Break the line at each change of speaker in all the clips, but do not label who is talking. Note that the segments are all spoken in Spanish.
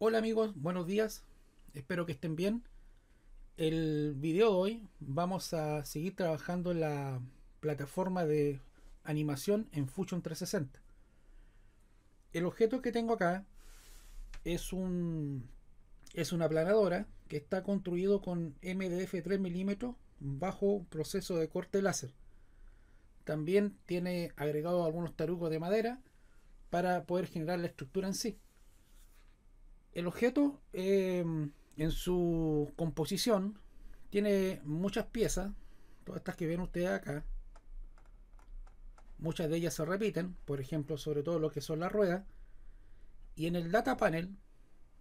Hola amigos, buenos días, espero que estén bien. El video de hoy vamos a seguir trabajando en la plataforma de animación en Fusion 360. El objeto que tengo acá es un es una planadora que está construido con MDF 3 milímetros bajo proceso de corte láser. También tiene agregado algunos tarugos de madera para poder generar la estructura en sí. El objeto eh, en su composición tiene muchas piezas, todas estas que ven ustedes acá. Muchas de ellas se repiten, por ejemplo, sobre todo lo que son las ruedas. Y en el data panel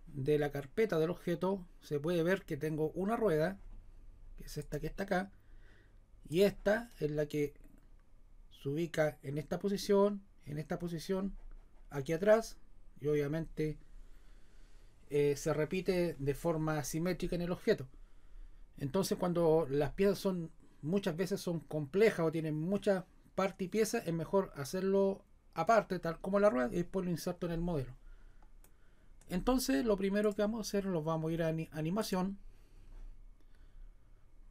de la carpeta del objeto se puede ver que tengo una rueda, que es esta que está acá, y esta es la que se ubica en esta posición, en esta posición, aquí atrás, y obviamente eh, se repite de forma simétrica en el objeto. Entonces cuando las piezas son muchas veces son complejas o tienen muchas partes y piezas, es mejor hacerlo aparte, tal como la rueda, y después lo inserto en el modelo. Entonces lo primero que vamos a hacer, lo vamos a ir a animación.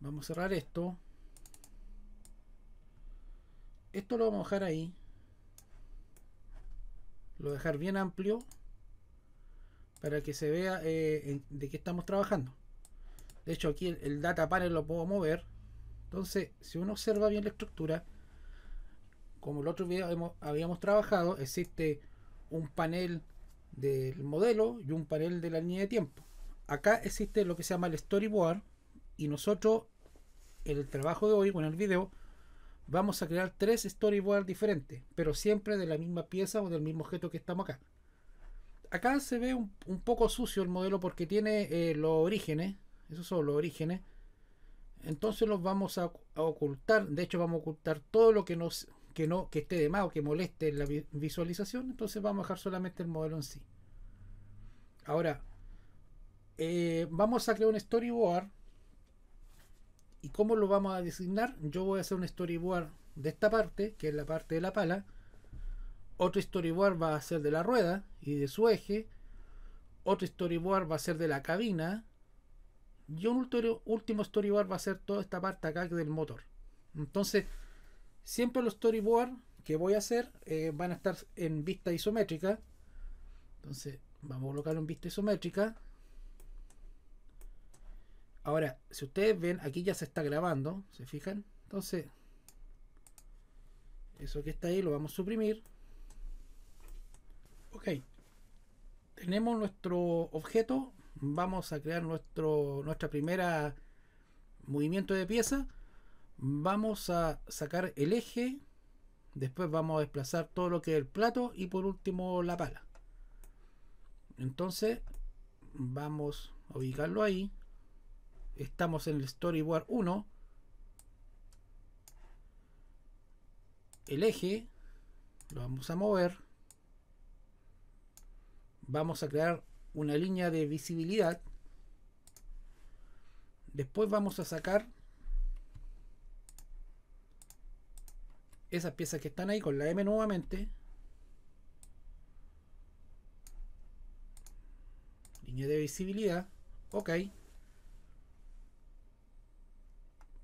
Vamos a cerrar esto. Esto lo vamos a dejar ahí. Lo a dejar bien amplio para que se vea eh, de qué estamos trabajando. De hecho, aquí el, data panel lo puedo mover. Entonces, si uno observa bien la estructura, como el otro video habíamos trabajado, existe un panel del modelo y un panel de la línea de tiempo. Acá existe lo que se llama el storyboard y nosotros en el trabajo de hoy, con el video, vamos a crear tres storyboards diferentes, pero siempre de la misma pieza o del mismo objeto que estamos acá acá se ve un, poco sucio el modelo porque tiene eh, los orígenes. Esos son los orígenes. Entonces los vamos a, ocultar. De hecho, vamos a ocultar todo lo que nos que no que esté de más o que moleste la visualización. Entonces vamos a dejar solamente el modelo en sí. Ahora, eh, vamos a crear un storyboard. ¿Y cómo lo vamos a designar? Yo voy a hacer un storyboard de esta parte, que es la parte de la pala otro storyboard va a ser de la rueda y de su eje. Otro storyboard va a ser de la cabina. Y un último storyboard va a ser toda esta parte acá del motor. Entonces, siempre los storyboard que voy a hacer eh, van a estar en vista isométrica. Entonces, vamos a colocarlo en vista isométrica. Ahora, si ustedes ven, aquí ya se está grabando, ¿se fijan? Entonces, eso que está ahí lo vamos a suprimir ok, tenemos nuestro objeto, vamos a crear nuestro, nuestra primera movimiento de pieza, vamos a sacar el eje, después vamos a desplazar todo lo que es el plato y por último la pala. Entonces vamos a ubicarlo ahí. Estamos en el storyboard 1. El eje lo vamos a mover vamos a crear una línea de visibilidad después vamos a sacar esas piezas que están ahí con la M nuevamente línea de visibilidad ok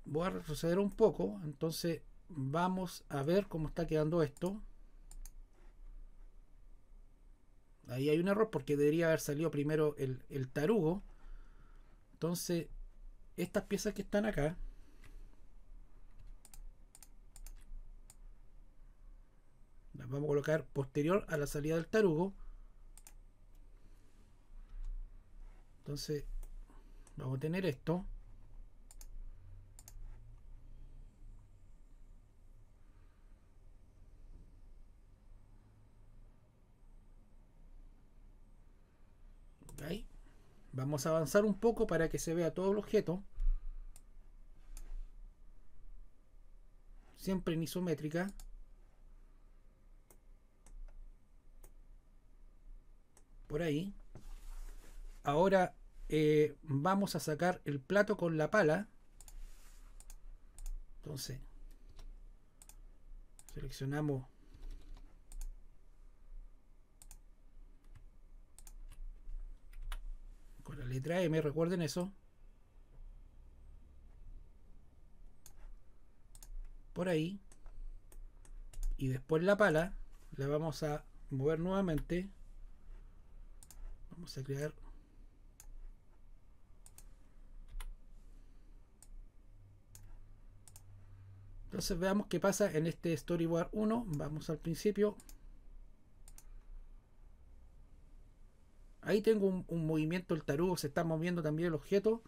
voy a retroceder un poco entonces vamos a ver cómo está quedando esto Ahí hay un error porque debería haber salido primero el, el tarugo. Entonces, estas piezas que están acá. Las vamos a colocar posterior a la salida del tarugo. Entonces, vamos a tener esto. Vamos a avanzar un poco para que se vea todo el objeto. Siempre en isométrica. Por ahí. Ahora eh, vamos a sacar el plato con la pala. Entonces, seleccionamos letra M, recuerden eso. Por ahí. Y después la pala la vamos a mover nuevamente. Vamos a crear Entonces veamos qué pasa en este storyboard 1. Vamos al principio. Ahí tengo un, movimiento, el tarugo se está moviendo también el objeto.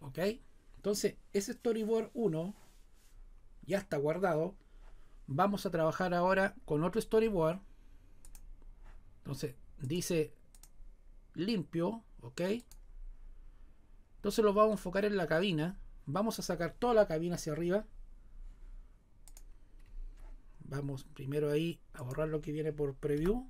¿Ok? Entonces, ese storyboard 1 ya está guardado. Vamos a trabajar ahora con otro storyboard. Entonces, dice limpio, ¿ok? Entonces los vamos a enfocar en la cabina. Vamos a sacar toda la cabina hacia arriba. Vamos primero ahí a borrar lo que viene por preview.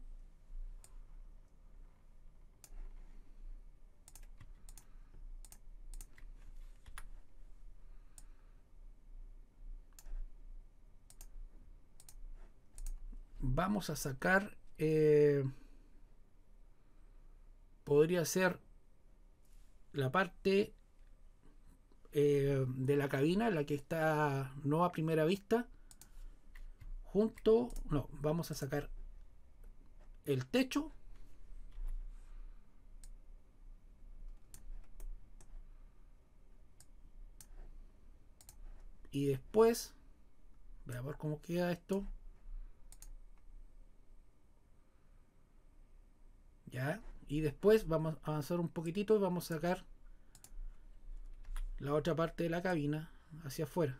Vamos a sacar... Eh, podría ser la parte eh, de la cabina, la que está no a primera vista, junto, no, vamos a sacar el techo. Y después, ver cómo queda esto. Ya y después vamos a avanzar un poquitito y vamos a sacar la otra parte de la cabina hacia afuera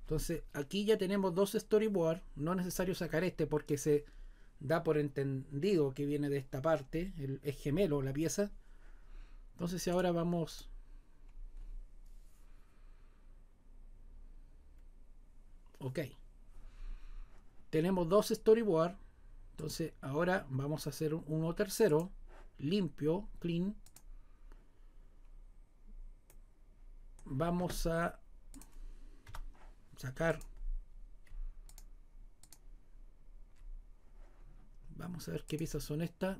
entonces aquí ya tenemos dos storyboard no es necesario sacar este porque se da por entendido que viene de esta parte el, es gemelo la pieza entonces si ahora vamos ok tenemos dos storyboards entonces ahora vamos a hacer uno tercero, limpio, clean. Vamos a sacar. Vamos a ver qué piezas son estas.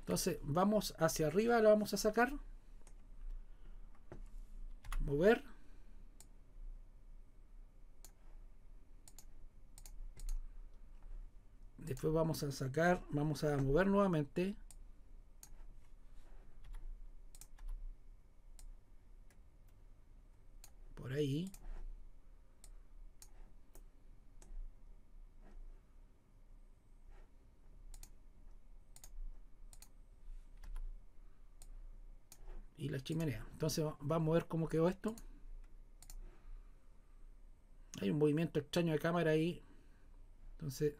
Entonces vamos hacia arriba, la vamos a sacar mover. Después vamos a sacar, vamos a mover nuevamente. y la chimenea. Entonces vamos a ver cómo quedó esto. Hay un movimiento extraño de cámara ahí. Entonces,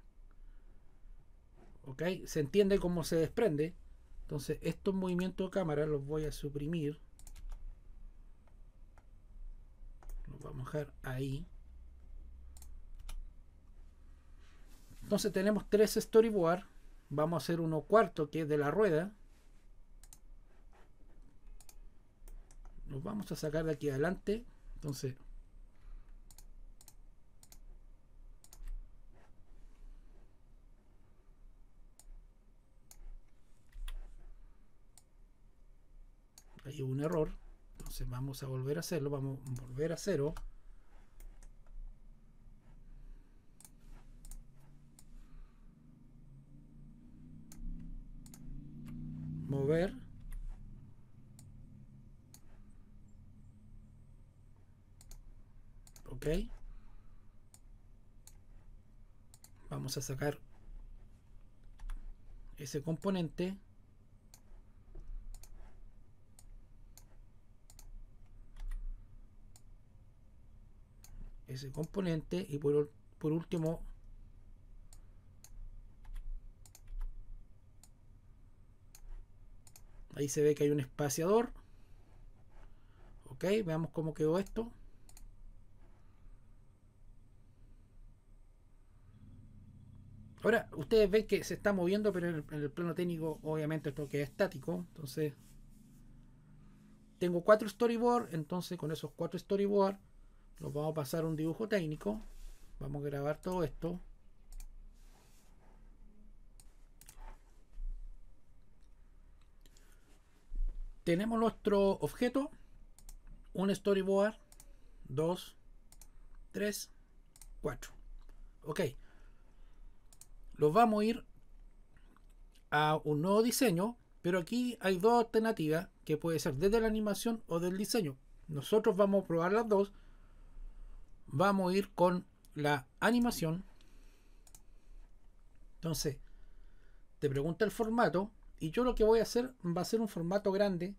ok, se entiende cómo se desprende. Entonces, estos movimientos de cámara los voy a suprimir. Los vamos a dejar ahí. Entonces tenemos tres storyboard. Vamos a hacer uno cuarto que es de la rueda. vamos a sacar de aquí adelante entonces hay un error entonces vamos a volver a hacerlo vamos a volver a cero a sacar ese componente ese componente y por, por último ahí se ve que hay un espaciador ok veamos cómo quedó esto Ahora, ustedes ven que se está moviendo, pero en el, plano técnico, obviamente, esto queda estático. Entonces, tengo cuatro storyboards, Entonces, con esos cuatro storyboards nos vamos a pasar un dibujo técnico. Vamos a grabar todo esto. Tenemos nuestro objeto. Un storyboard. Dos. Tres. Cuatro. Ok los vamos a ir a un nuevo diseño, pero aquí hay dos alternativas que puede ser desde la animación o del diseño. Nosotros vamos a probar las dos. Vamos a ir con la animación. Entonces, te pregunta el formato y yo lo que voy a hacer va a ser un formato grande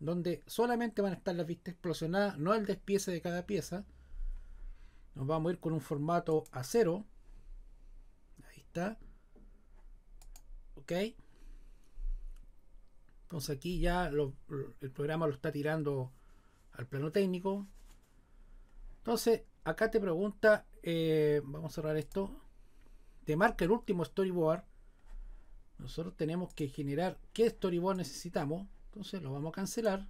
donde solamente van a estar las vistas explosionadas, no el despiece de cada pieza. Nos vamos a ir con un formato a cero Ok. Entonces aquí ya el programa lo está tirando al plano técnico. Entonces acá te pregunta, eh, vamos a cerrar esto. Te marca el último storyboard. Nosotros tenemos que generar qué storyboard necesitamos. Entonces lo vamos a cancelar.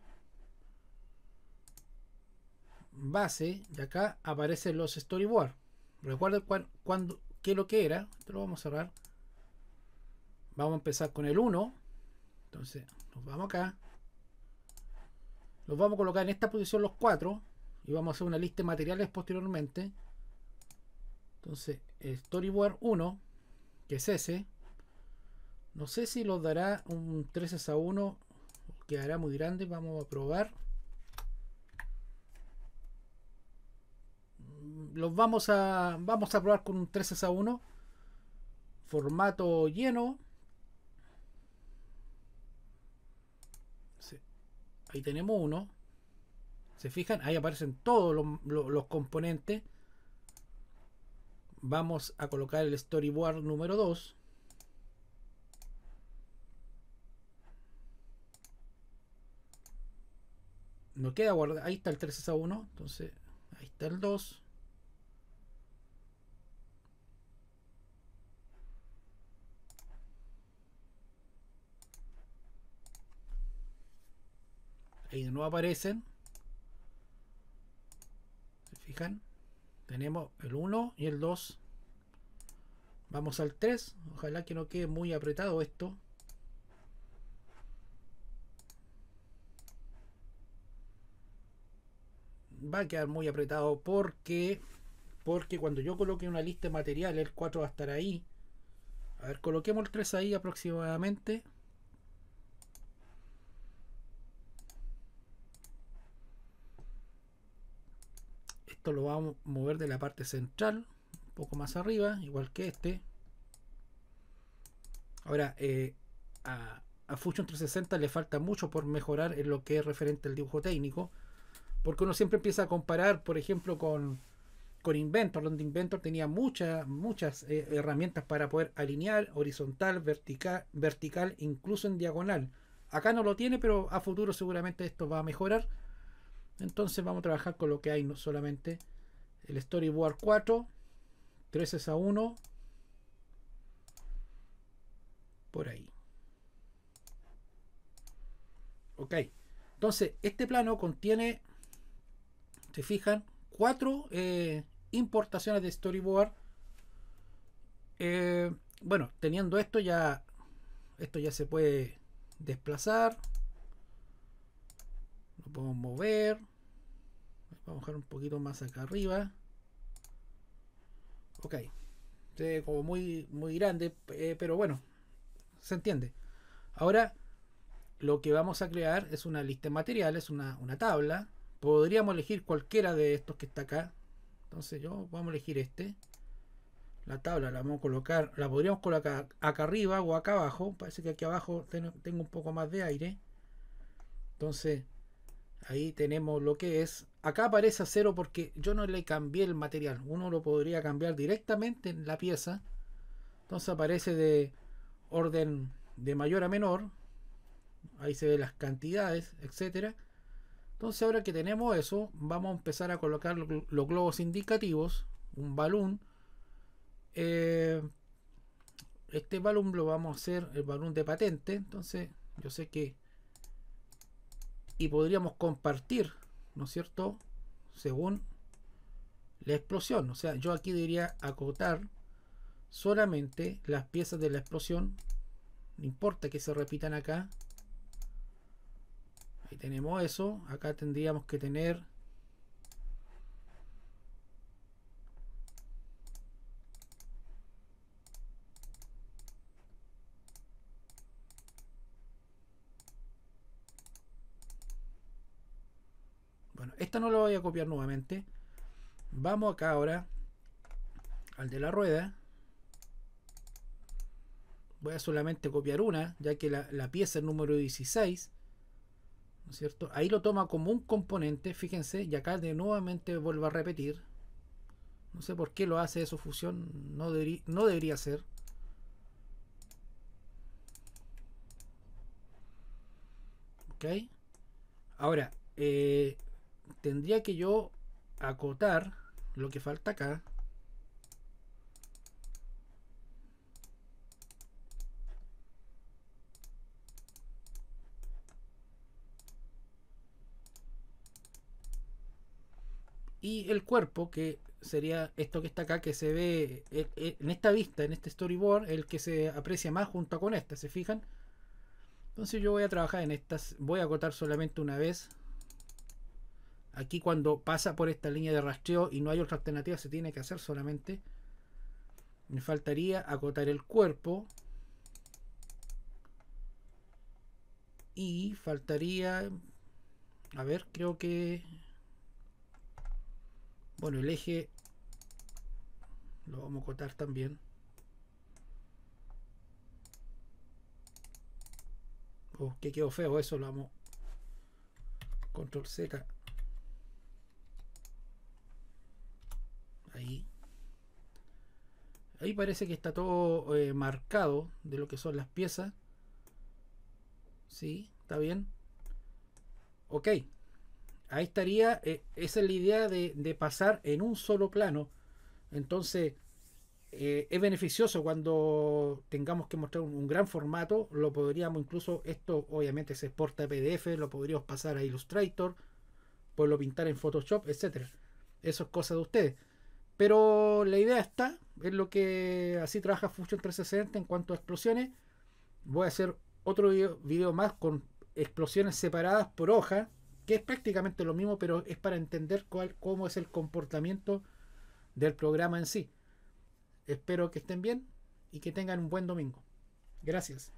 Base, y acá aparecen los storyboards. Recuerda cuando, lo que era. Esto lo vamos a cerrar. Vamos a empezar con el 1. Entonces, nos vamos acá. Los vamos a colocar en esta posición los 4 Y vamos a hacer una lista de materiales posteriormente. Entonces, Storyboard 1, que es ese. No sé si los dará un 3 a 1. Quedará muy grande. Vamos a probar. los vamos a vamos a probar con un 3 a 1 formato lleno ahí tenemos uno se fijan ahí aparecen todos los, componentes vamos a colocar el storyboard número 2 no queda Ahí está el 3 a 1. Entonces, ahí está el 2. no aparecen. ¿Se fijan? Tenemos el 1 y el 2. Vamos al 3. Ojalá que no quede muy apretado esto. Va a quedar muy apretado porque porque cuando yo coloque una lista de material, el 4 va a estar ahí. A ver, coloquemos el 3 ahí aproximadamente. lo vamos a mover de la parte central, un poco más arriba, igual que este. Ahora, eh, a, Fusion 360 le falta mucho por mejorar en lo que es referente al dibujo técnico, porque uno siempre empieza a comparar, por ejemplo, con, Inventor, donde Inventor tenía muchas, muchas eh, herramientas para poder alinear horizontal, vertical, vertical, incluso en diagonal. Acá no lo tiene, pero a futuro seguramente esto va a mejorar. Entonces vamos a trabajar con lo que hay, no solamente el storyboard 4, 13 a 1, por ahí. Ok, entonces este plano contiene, se fijan, cuatro eh, importaciones de storyboard. Eh, bueno, teniendo esto ya, esto ya se puede desplazar. Lo podemos mover. Pues vamos a bajar un poquito más acá arriba. Ok. ve como muy, muy grande, eh, pero bueno, se entiende. Ahora, lo que vamos a crear es una lista de materiales, una, una tabla. Podríamos elegir cualquiera de estos que está acá. Entonces yo vamos a elegir este. La tabla la vamos a colocar, la podríamos colocar acá arriba o acá abajo. Parece que aquí abajo tengo un poco más de aire. Entonces Ahí tenemos lo que es. Acá aparece a cero porque yo no le cambié el material. Uno lo podría cambiar directamente en la pieza. Entonces aparece de orden de mayor a menor. Ahí se ven las cantidades, etcétera. Entonces ahora que tenemos eso, vamos a empezar a colocar los globos indicativos. Un balón. Eh, este balón lo vamos a hacer el balón de patente. Entonces yo sé que y podríamos compartir, ¿no es cierto? Según la explosión. O sea, yo aquí diría acotar solamente las piezas de la explosión. No importa que se repitan acá. Ahí tenemos eso. Acá tendríamos que tener copiar nuevamente. Vamos acá ahora al de la rueda. Voy a solamente copiar una, ya que la, la pieza es número 16. ¿no es cierto? Ahí lo toma como un componente, fíjense, y acá de nuevamente vuelvo a repetir. No sé por qué lo hace eso fusión, no, no debería ser. Ok. Ahora, eh, tendría que yo acotar lo que falta acá y el cuerpo que sería esto que está acá que se ve eh, eh, en esta vista en este storyboard el que se aprecia más junto con esta se fijan entonces yo voy a trabajar en estas voy a acotar solamente una vez Aquí cuando pasa por esta línea de rastreo y no hay otra alternativa, se tiene que hacer solamente. Me faltaría acotar el cuerpo. Y faltaría... A ver, creo que... Bueno, el eje lo vamos a acotar también. Oh, que quedó feo eso, lo vamos. Control Z, Ahí parece que está todo eh, marcado de lo que son las piezas. Sí, está bien. Ok. Ahí estaría. Eh, esa es la idea de, pasar en un solo plano. Entonces, eh, es beneficioso cuando tengamos que mostrar un, gran formato. Lo podríamos incluso. Esto obviamente se exporta a PDF. Lo podríamos pasar a Illustrator. lo pintar en Photoshop, etc. Eso es cosa de ustedes. Pero la idea está es lo que así trabaja Fusion 360 en cuanto a explosiones. Voy a hacer otro video, más con explosiones separadas por hoja, que es prácticamente lo mismo, pero es para entender cuál, cómo es el comportamiento del programa en sí. Espero que estén bien y que tengan un buen domingo. Gracias.